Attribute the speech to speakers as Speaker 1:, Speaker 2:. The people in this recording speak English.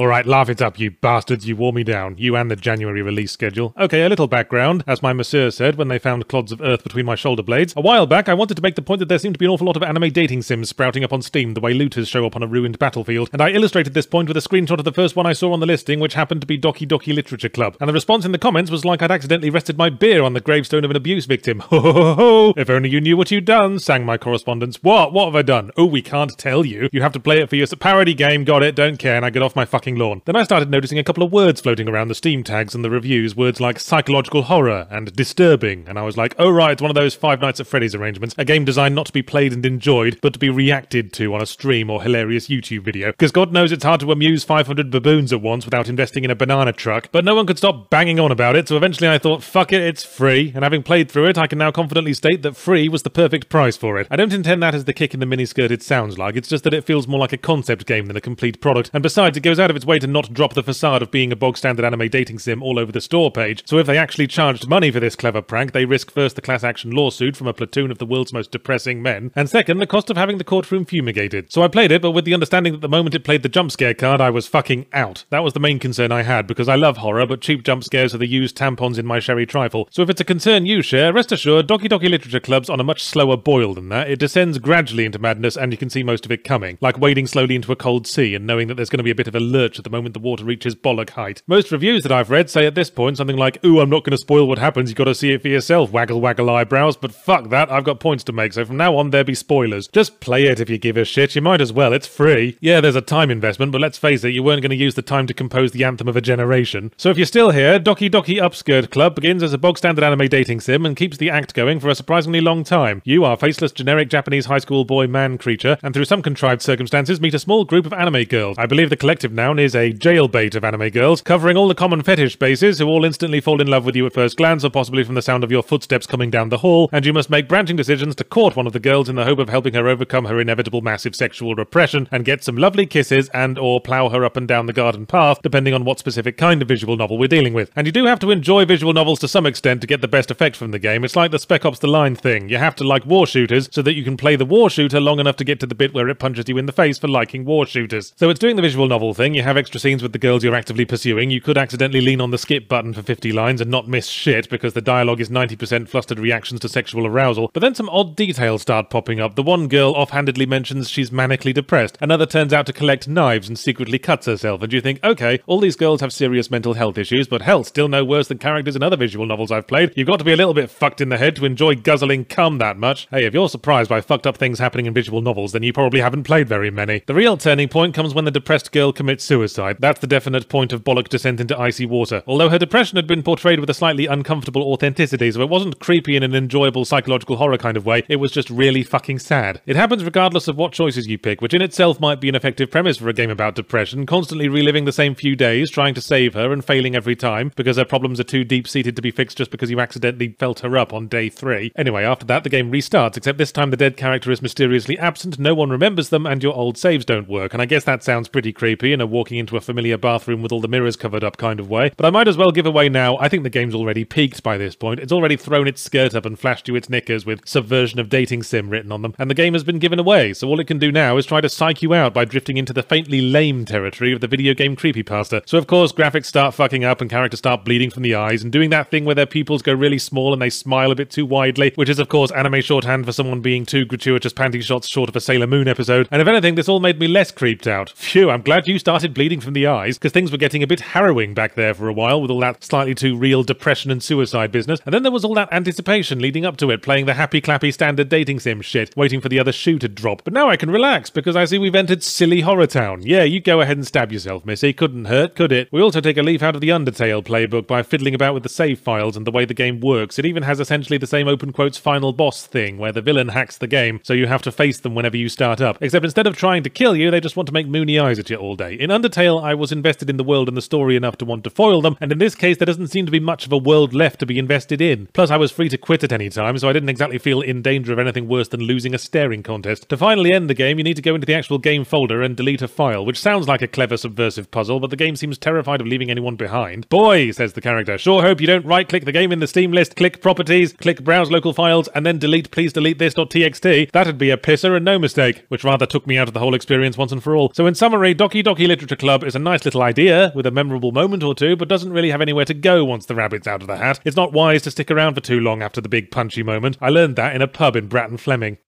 Speaker 1: All right, laugh it up, you bastards. You wore me down. You and the January release schedule. Okay, a little background. As my masseur said when they found clods of earth between my shoulder blades, a while back I wanted to make the point that there seemed to be an awful lot of anime dating sims sprouting up on Steam the way looters show up on a ruined battlefield, and I illustrated this point with a screenshot of the first one I saw on the listing, which happened to be Doki Doki Literature Club. And the response in the comments was like I'd accidentally rested my beer on the gravestone of an abuse victim. Ho ho ho ho! If only you knew what you'd done, sang my correspondence. What? What have I done? Oh, we can't tell you. You have to play it for your parody game, got it, don't care, and I get off my fucking lawn. Then I started noticing a couple of words floating around the Steam tags and the reviews, words like psychological horror and disturbing, and I was like, oh right, it's one of those Five Nights at Freddy's arrangements, a game designed not to be played and enjoyed, but to be reacted to on a stream or hilarious YouTube video. Because God knows it's hard to amuse 500 baboons at once without investing in a banana truck, but no one could stop banging on about it, so eventually I thought, fuck it, it's free, and having played through it, I can now confidently state that free was the perfect price for it. I don't intend that as the kick in the miniskirt it sounds like, it's just that it feels more like a concept game than a complete product, and besides, it goes out out of its way to not drop the facade of being a bog standard anime dating sim all over the store page, so if they actually charged money for this clever prank, they risk first the class action lawsuit from a platoon of the world's most depressing men, and second, the cost of having the courtroom fumigated. So I played it, but with the understanding that the moment it played the jump scare card, I was fucking out. That was the main concern I had, because I love horror, but cheap jump scares are the used tampons in my sherry trifle. So if it's a concern you share, rest assured, Doki Doki Literature Club's on a much slower boil than that. It descends gradually into madness, and you can see most of it coming, like wading slowly into a cold sea and knowing that there's going to be a bit of a lure lurch at the moment the water reaches bollock height. Most reviews that I've read say at this point something like, ooh, I'm not going to spoil what happens, you got to see it for yourself, waggle waggle eyebrows, but fuck that, I've got points to make, so from now on there be spoilers. Just play it if you give a shit, you might as well, it's free. Yeah, there's a time investment, but let's face it, you weren't going to use the time to compose the anthem of a generation. So if you're still here, Doki Doki Upskirt Club begins as a bog standard anime dating sim and keeps the act going for a surprisingly long time. You are faceless generic Japanese high school boy man creature, and through some contrived circumstances meet a small group of anime girls. I believe the collective now Town is a jailbait of anime girls, covering all the common fetish bases who all instantly fall in love with you at first glance or possibly from the sound of your footsteps coming down the hall, and you must make branching decisions to court one of the girls in the hope of helping her overcome her inevitable massive sexual repression and get some lovely kisses and or plough her up and down the garden path, depending on what specific kind of visual novel we're dealing with. And you do have to enjoy visual novels to some extent to get the best effect from the game. It's like the Spec Ops The Line thing. You have to like war shooters so that you can play the war shooter long enough to get to the bit where it punches you in the face for liking war shooters. So it's doing the visual novel thing. You you have extra scenes with the girls you're actively pursuing, you could accidentally lean on the skip button for 50 lines and not miss shit because the dialogue is 90% flustered reactions to sexual arousal. But then some odd details start popping up. The one girl offhandedly mentions she's manically depressed, another turns out to collect knives and secretly cuts herself, and you think, okay, all these girls have serious mental health issues, but hell, still no worse than characters in other visual novels I've played. You've got to be a little bit fucked in the head to enjoy guzzling cum that much. Hey, if you're surprised by fucked up things happening in visual novels, then you probably haven't played very many. The real turning point comes when the depressed girl commits suicide. That's the definite point of Bollock descent into icy water. Although her depression had been portrayed with a slightly uncomfortable authenticity, so it wasn't creepy in an enjoyable psychological horror kind of way, it was just really fucking sad. It happens regardless of what choices you pick, which in itself might be an effective premise for a game about depression, constantly reliving the same few days, trying to save her and failing every time because her problems are too deep seated to be fixed just because you accidentally felt her up on day three. Anyway, after that, the game restarts, except this time the dead character is mysteriously absent, no one remembers them, and your old saves don't work. And I guess that sounds pretty creepy in a war walking into a familiar bathroom with all the mirrors covered up kind of way, but I might as well give away now. I think the game's already peaked by this point. It's already thrown its skirt up and flashed you its knickers with subversion of dating sim written on them, and the game has been given away, so all it can do now is try to psych you out by drifting into the faintly lame territory of the video game creepypasta. So of course, graphics start fucking up and characters start bleeding from the eyes and doing that thing where their pupils go really small and they smile a bit too widely, which is of course anime shorthand for someone being too gratuitous panty shots short of a Sailor Moon episode. And if anything, this all made me less creeped out. Phew, I'm glad you started started bleeding from the eyes because things were getting a bit harrowing back there for a while with all that slightly too real depression and suicide business. And then there was all that anticipation leading up to it, playing the happy clappy standard dating sim shit, waiting for the other shoe to drop. But now I can relax because I see we've entered silly horror town. Yeah, you go ahead and stab yourself, missy. Couldn't hurt, could it? We also take a leaf out of the Undertale playbook by fiddling about with the save files and the way the game works. It even has essentially the same open quotes final boss thing where the villain hacks the game, so you have to face them whenever you start up. Except instead of trying to kill you, they just want to make moony eyes at you all day. In Undertale, I was invested in the world and the story enough to want to foil them, and in this case, there doesn't seem to be much of a world left to be invested in. Plus, I was free to quit at any time, so I didn't exactly feel in danger of anything worse than losing a staring contest. To finally end the game, you need to go into the actual game folder and delete a file, which sounds like a clever subversive puzzle, but the game seems terrified of leaving anyone behind. Boy, says the character, sure hope you don't right click the game in the Steam list, click properties, click browse local files, and then delete please delete this.txt. That'd be a pisser and no mistake, which rather took me out of the whole experience once and for all. So, in summary, Doki Doki Literature Creature Club is a nice little idea with a memorable moment or two, but doesn't really have anywhere to go once the rabbit's out of the hat. It's not wise to stick around for too long after the big punchy moment. I learned that in a pub in Bratton Fleming.